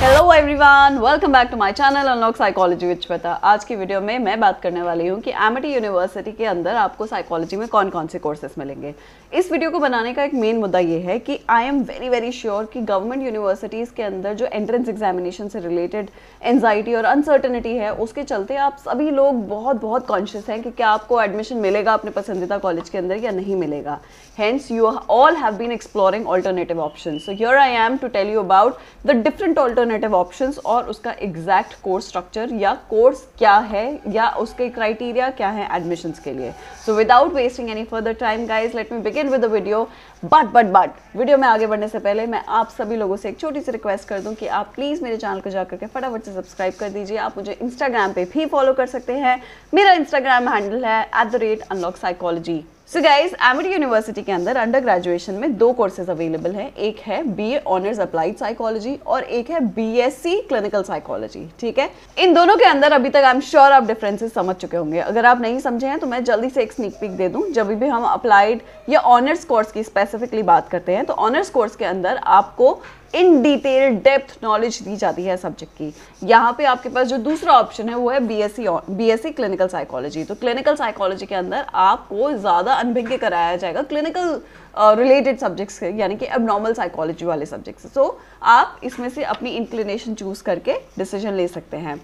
hello everyone welcome back to my channel Unlock Psychology which पता आज की video में मैं बात करने वाली हूँ कि एम यूनिवर्सिटी के अंदर आपको साइकोलॉजी में कौन कौन से कोर्सेज मिलेंगे इस वीडियो को बनाने का एक मेन मुद्दा ये है कि I am very very sure कि गवर्नमेंट यूनिवर्सिटीज़ के अंदर जो एंट्रेंस एग्जामिनेशन से रिलेटेड एनजाइटी और अनसर्टनिटी है उसके चलते आप सभी लोग बहुत बहुत कॉन्शियस हैं कि क्या आपको एडमिशन मिलेगा अपने पसंदीदा कॉलेज के अंदर या नहीं मिलेगा hence you all have been exploring alternative option so your I am to tell you about the different alternative alternative options और उसका एग्जैक्ट कोर्स स्ट्रक्चर या कोर्स क्या है या उसके क्राइटेरिया क्या है एडमिशंस के लिए so without wasting any further time guys let me begin with the video but but but video में आगे बढ़ने से पहले मैं आप सभी लोगों से एक छोटी सी रिक्वेस्ट कर दूँ कि आप प्लीज़ मेरे चैनल को जाकर के फटाफट से सब्सक्राइब कर दीजिए आप मुझे इंस्टाग्राम पर भी फॉलो कर सकते हैं मेरा इंस्टाग्राम हैंडल है at the rate Unlock Psychology so guys Amity University के अंदर अंडर ग्रेजुएशन में दो कोर्सेज अवेलेबल हैं एक है B A honours applied psychology और एक है B S C clinical psychology ठीक है इन दोनों के अंदर अभी तक आई एम श्योर आप डिफरेंसेस समझ चुके होंगे अगर आप नहीं समझे हैं तो मैं जल्दी से एक स्निक पिक दे दूँ जब भी हम अप्लाइड या ऑनर्स कोर्स की स्पेसिफिकली बात करते हैं तो ऑनर्स कोर्स के अंदर आपको इन डिटेल डेप्थ नॉलेज दी जाती है सब्जेक्ट की यहाँ पे आपके पास जो दूसरा ऑप्शन है वो है बीएससी बीएससी क्लिनिकल साइकोलॉजी तो क्लिनिकल साइकोलॉजी के अंदर आपको ज़्यादा अनभिज्ञ कराया जाएगा क्लिनिकल रिलेटेड सब्जेक्ट्स के यानी कि नॉर्मल साइकोलॉजी वाले सब्जेक्ट्स सो so, आप इसमें से अपनी इंक्लिनेशन चूज़ करके डिसीजन ले सकते हैं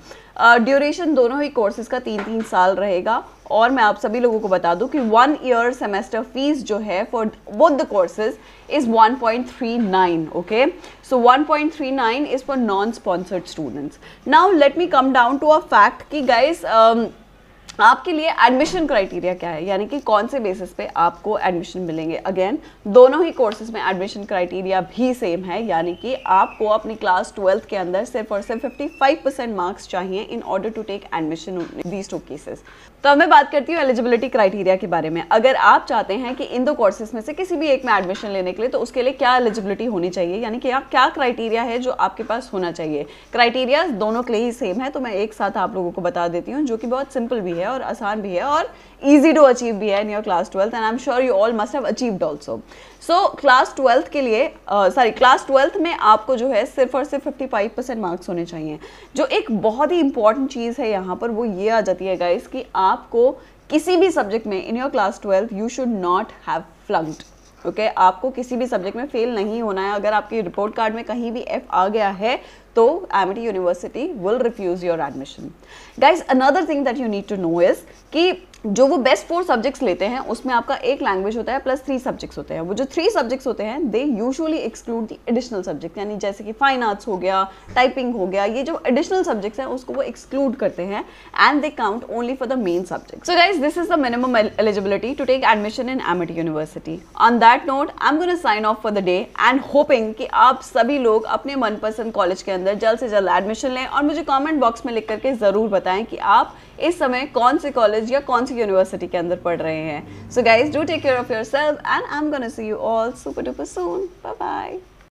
ड्यूरेशन uh, दोनों ही कोर्सेज का तीन तीन साल रहेगा और मैं आप सभी लोगों को बता दूं कि वन ईयर सेमेस्टर फीस जो है for both courses is 1.39 okay so 1.39 is for non sponsored students now let me come down to a fact कि गाइज आपके लिए एडमिशन क्राइटेरिया क्या है यानी कि कौन से बेसिस पे आपको एडमिशन मिलेंगे अगेन दोनों ही कोर्सेज में एडमिशन क्राइटेरिया भी सेम है यानी कि आपको अपनी क्लास ट्वेल्थ के अंदर सिर्फ और सिर्फ 55 परसेंट मार्क्स चाहिए in order to take admission these two cases तो अब मैं बात करती हूँ एलिजिबिलिटी क्राइटेरिया के बारे में अगर आप चाहते हैं कि इन दो कोर्सेज में से किसी भी एक में एडमिशन लेने के लिए तो उसके लिए क्या एलिजिबिलिटी होनी चाहिए यानी कि आप क्या क्राइटेरिया है जो आपके पास होना चाहिए क्राइटेरिया दोनों के लिए ही सेम है तो मैं एक साथ आप लोगों को बता देती हूँ जो कि बहुत सिंपल भी है है और आसान भी है और ईजी टू अचीव भी है in your class twelfth and I am sure you all must have achieved also so class twelfth के लिए सॉरी क्लास ट्वेल्थ में आपको जो है सिर्फ और सिर्फ फिफ्टी फाइव परसेंट मार्क्स होने चाहिए जो एक बहुत ही इंपॉर्टेंट चीज़ है यहाँ पर वो ये आ जाती है गाइस कि आपको किसी भी सब्जेक्ट में in your class twelfth you should not have flunked okay okay, आपको किसी भी सब्जेक्ट में फेल नहीं होना है अगर आपकी रिपोर्ट कार्ड में कहीं भी एफ आ गया है तो M University will refuse your admission guys another thing that you need to know is कि जो वो बेस्ट फोर सब्जेक्ट्स लेते हैं उसमें आपका एक लैंग्वेज होता है प्लस थ्री सब्जेक्ट्स होते हैं वो जो थ्री सब्जेक्ट्स होते हैं they usually exclude the additional subject यानी जैसे कि फाइन आर्ट्स हो गया टाइपिंग हो गया ये जो एडिशनल सब्जेक्ट्स हैं उसको वो एक्सक्लूड करते हैं and they count only for the main subject so guys this is the minimum eligibility to take admission in Amity University on that note I am gonna sign off for the day and hoping कि आप सभी लोग अपने मनपसंद college के अंदर जल्द से जल्द एडमिशन लें और मुझे कॉमेंट बॉक्स में लिख करके ज़रूर बताएं कि आप इस समय कौन से कॉलेज या कौन से यूनिवर्सिटी के अंदर पढ़ रहे हैं so guys do take care of yourself and I am gonna see you all super duper soon bye bye